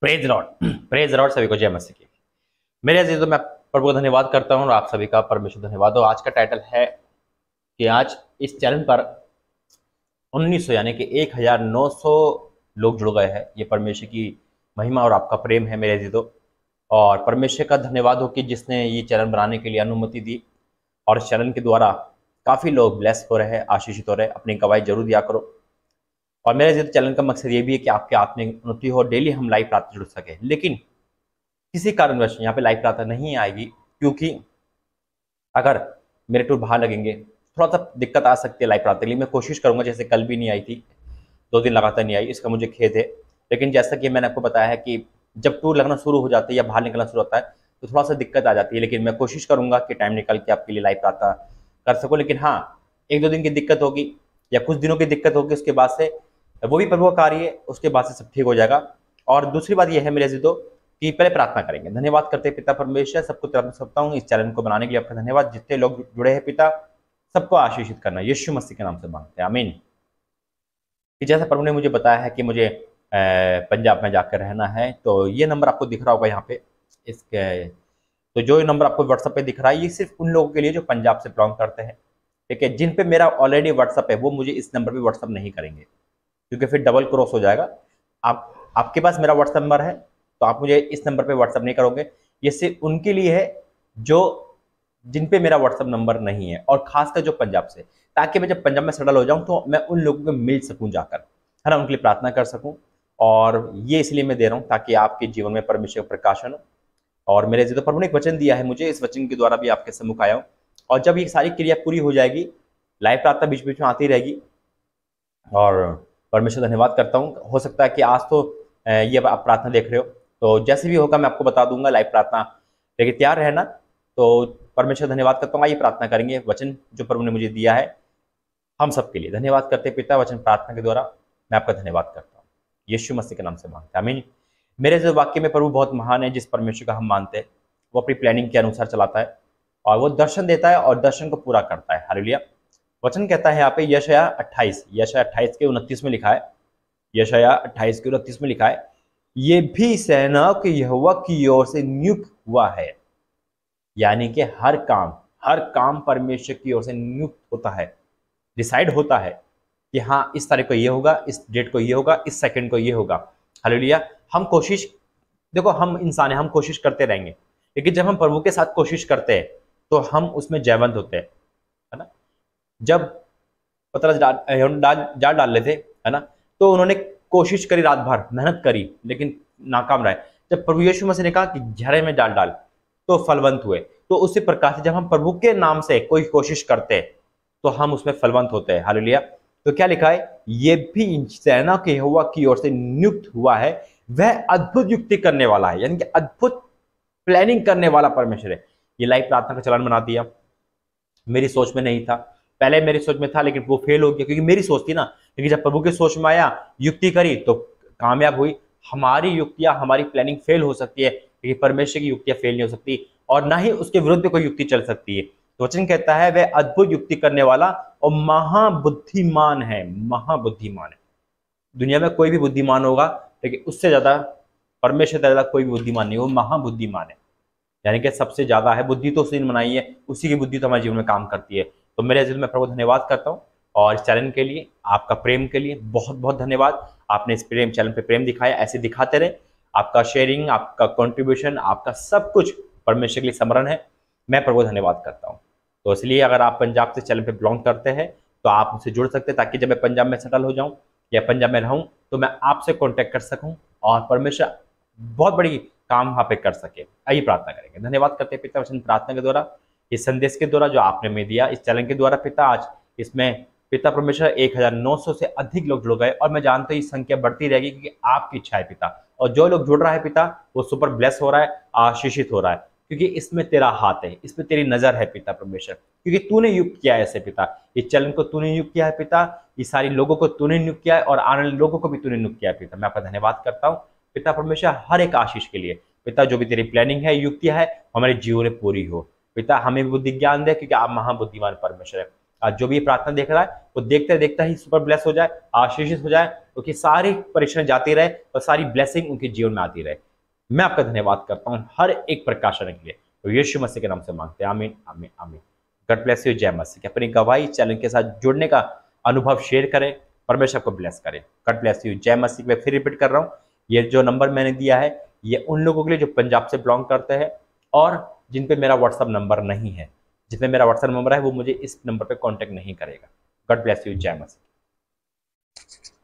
praise rod praise rod सभी को जय मसीह की मेरे अजीज मैं प्रभु धन्यवाद करता हूँ और आप सभी का परमेश्वर धन्यवाद और तो आज का टाइटल है कि आज इस चैनल पर 1900 यानी कि 1900 लोग जुड़ गए हैं ये परमेश्वर की महिमा और आपका प्रेम है मेरे अजीजों और परमेश्वर का धन्यवाद हो कि जिसने ये चैनल बनाने के लिए अनुमति दी और इस चैनल के द्वारा काफ़ी लोग ब्लेस हो रहे हैं आशीषित हो रहे हैं अपनी गवाही जरूर दिया करो और मेरे जिस चैनल का मकसद ये भी है कि आपके आत्मिक उन्नति हो डेली हम लाइव प्रार्थना जुड़ सके लेकिन किसी कारणवश यहाँ पे लाइव प्रार्थना नहीं आएगी क्योंकि अगर मेरे टूर बाहर लगेंगे थोड़ा सा दिक्कत आ सकती है लाइव प्रार्थना के लिए मैं कोशिश करूँगा जैसे कल भी नहीं आई थी दो दिन लगातार नहीं आई इसका मुझे खेद है लेकिन जैसा कि मैंने आपको बताया है कि जब टूर लगना शुरू हो जाता है या बाहर निकलना शुरू होता है तो थोड़ा सा दिक्कत आ जाती है लेकिन मैं कोशिश करूँगा कि टाइम निकल के आपके लिए लाइव प्रार्थना कर सकूँ लेकिन हाँ एक दो दिन की दिक्कत होगी या कुछ दिनों की दिक्कत होगी उसके बाद से वो भी प्रभु का कार्य है उसके बाद से सब ठीक हो जाएगा और दूसरी बात यह है मेरे जीतो कि पहले प्रार्थना करेंगे धन्यवाद करते पिता परमेश्वर सबको सकता हूँ इस चैनल को बनाने के लिए आपका धन्यवाद जितने लोग जुड़े हैं पिता सबको आशीषित करना यीशु मसीह के नाम से मांगते हैं आमीन कि जैसा प्रभु ने मुझे बताया है कि मुझे पंजाब में जाकर रहना है तो ये नंबर आपको दिख रहा होगा यहाँ पे इसके तो जो नंबर आपको व्हाट्सअप पे दिख रहा है ये सिर्फ उन लोगों के लिए जो पंजाब से बिलोंग करते हैं ठीक है जिन पे मेरा ऑलरेडी व्हाट्सअप है वो मुझे इस नंबर पे व्हाट्सअप नहीं करेंगे क्योंकि फिर डबल क्रॉस हो जाएगा आप आपके पास मेरा व्हाट्सएप नंबर है तो आप मुझे इस नंबर पे व्हाट्सएप नहीं करोगे ये सिर्फ उनके लिए है जो जिन पे मेरा व्हाट्सएप नंबर नहीं है और खासकर जो पंजाब से ताकि मैं जब पंजाब में सेटल हो जाऊँ तो मैं उन लोगों को मिल सकूँ जाकर है ना उनके लिए प्रार्थना कर सकूँ और ये इसलिए मैं दे रहा हूँ ताकि आपके जीवन में परमेश्वर प्रकाशन हो और मेरे जिदों पर ने एक वचन दिया है मुझे इस वचन के द्वारा भी आपके सम्मुख आया हूँ और जब ये सारी क्रिया पूरी हो जाएगी लाइव प्रार्थना बीच बीच में आती रहेगी और परमेश्वर धन्यवाद करता हूँ हो सकता है कि आज तो ये आप प्रार्थना देख रहे हो तो जैसे भी होगा मैं आपको बता दूंगा लाइव प्रार्थना लेकिन तैयार रहना तो परमेश्वर धन्यवाद करता हूँ आइए प्रार्थना करेंगे वचन जो प्रभु ने मुझे दिया है हम सबके लिए धन्यवाद करते पिता वचन प्रार्थना के द्वारा मैं आपका धन्यवाद करता हूँ यीशु मसीह के नाम से मांगते आमीन मेरे जो वाक्य में प्रभु बहुत महान है जिस परमेश्वर का हम मानते हैं वो अपनी प्लानिंग के अनुसार चलाता है और वो दर्शन देता है और दर्शन को पूरा करता है हालिया वचन कहता है यहाँ पे यशया 28 यशया 28 के 29 में लिखा है यशया 28 के 29 में लिखा है ये भी सेना के यहुआ की ओर से नियुक्त हुआ है यानी कि हर काम हर काम परमेश्वर की ओर से नियुक्त होता है डिसाइड होता है कि हाँ इस तारीख को ये होगा इस डेट को ये होगा इस सेकंड को ये होगा हलो हम कोशिश देखो हम इंसान हैं हम कोशिश करते रहेंगे लेकिन जब हम प्रभु के साथ कोशिश करते हैं तो हम उसमें जयवंत होते हैं जब पत्र जाल डाल रहे थे है ना तो उन्होंने कोशिश करी रात भर मेहनत करी लेकिन नाकाम रहे जब प्रभु यीशु मसीह ने कहा कि झरे में डाल डाल तो फलवंत हुए तो उसी प्रकार से जब हम प्रभु के नाम से कोई कोशिश करते हैं तो हम उसमें फलवंत होते हैं हाल तो क्या लिखा है ये भी सेना के हुआ की ओर से नियुक्त हुआ है वह अद्भुत युक्ति करने वाला है यानी कि अद्भुत प्लानिंग करने वाला परमेश्वर है ये लाइव प्रार्थना का चलन बना दिया मेरी सोच में नहीं था पहले मेरी सोच में था लेकिन वो फेल हो गया क्योंकि मेरी सोच थी ना क्योंकि जब प्रभु की सोच में आया युक्ति करी तो कामयाब हुई हमारी युक्तियां हमारी प्लानिंग फेल हो सकती है क्योंकि परमेश्वर की युक्तियां फेल नहीं हो सकती और ना ही उसके विरुद्ध कोई युक्ति चल सकती है तो वचन कहता है वह अद्भुत युक्ति करने वाला और महाबुद्धिमान है महाबुद्धिमान है दुनिया में कोई भी बुद्धिमान होगा लेकिन उससे ज्यादा परमेश्वर ज्यादा कोई भी बुद्धिमान नहीं वो महाबुद्धिमान है यानी कि सबसे ज्यादा है बुद्धि तो उसने बनाई है उसी की बुद्धि तो हमारे जीवन में काम करती है तो मेरे दिल में प्रभु धन्यवाद करता हूँ और इस चैनल के लिए आपका प्रेम के लिए बहुत बहुत धन्यवाद आपने इस प्रेम चैनल पे प्रेम दिखाया ऐसे दिखाते रहे आपका शेयरिंग आपका कंट्रीब्यूशन आपका सब कुछ परमेश्वर के लिए समरण है मैं प्रभु धन्यवाद करता हूँ तो इसलिए अगर आप पंजाब से चैनल पे बिलोंग करते हैं तो आप मुझसे जुड़ सकते हैं ताकि जब मैं पंजाब में सेटल हो जाऊँ या पंजाब में रहूँ तो मैं आपसे कॉन्टैक्ट कर सकूँ और परमेश्वर बहुत बड़ी काम वहाँ पर कर सके यही प्रार्थना करेंगे धन्यवाद करते हैं पिता वचन प्रार्थना के द्वारा इस संदेश के द्वारा जो आपने हमें दिया इस चैनल के द्वारा पिता आज इसमें पिता परमेश्वर 1900 से अधिक लोग जुड़ गए और मैं जानता हूँ संख्या बढ़ती रहेगी क्योंकि आपकी इच्छा है पिता और जो लोग जुड़ रहा है पिता वो सुपर ब्लेस हो रहा है आशीषित हो रहा है क्योंकि इसमें तेरा हाथ है इसमें तेरी नजर है पिता परमेश्वर क्योंकि तूने युक्त किया है ऐसे पिता इस चलन को तूने नियुक्त किया है पिता ये सारी लोगों को तूने नियुक्त किया है और आने वाले लोगों को भी तूने नियुक्त किया है पिता मैं आपका धन्यवाद करता हूँ पिता परमेश्वर हर एक आशीष के लिए पिता जो भी तेरी प्लानिंग है किया है हमारे जीवन में पूरी हो पिता हमें भी बुद्धि ज्ञान दे क्योंकि आप महाबुद्धिमान परमेश्वर है आज जो भी प्रार्थना देख रहा है वो देखते देखते ही सुपर ब्लेस हो जाए आशीषित हो जाए क्योंकि तो सारी परीक्षण जाती रहे और सारी ब्लेसिंग उनके जीवन में आती रहे मैं आपका धन्यवाद करता हूँ हर एक प्रकाशन के लिए तो यीशु मसीह के नाम से मांगते हैं आमीन आमीन आमीन गड ब्लेस यू जय मसीह अपनी गवाही चैनल के साथ जुड़ने का अनुभव शेयर करें परमेश्वर को ब्लेस करें गड ब्लेस यू जय मसीह मैं फिर रिपीट कर रहा हूँ ये जो नंबर मैंने दिया है ये उन लोगों के लिए जो पंजाब से बिलोंग करते हैं और जिन पे मेरा व्हाट्सअप नंबर नहीं है जिसमें मेरा व्हाट्सअप नंबर है वो मुझे इस नंबर पे कांटेक्ट नहीं करेगा गॉड ब्लेस यू जय मसीह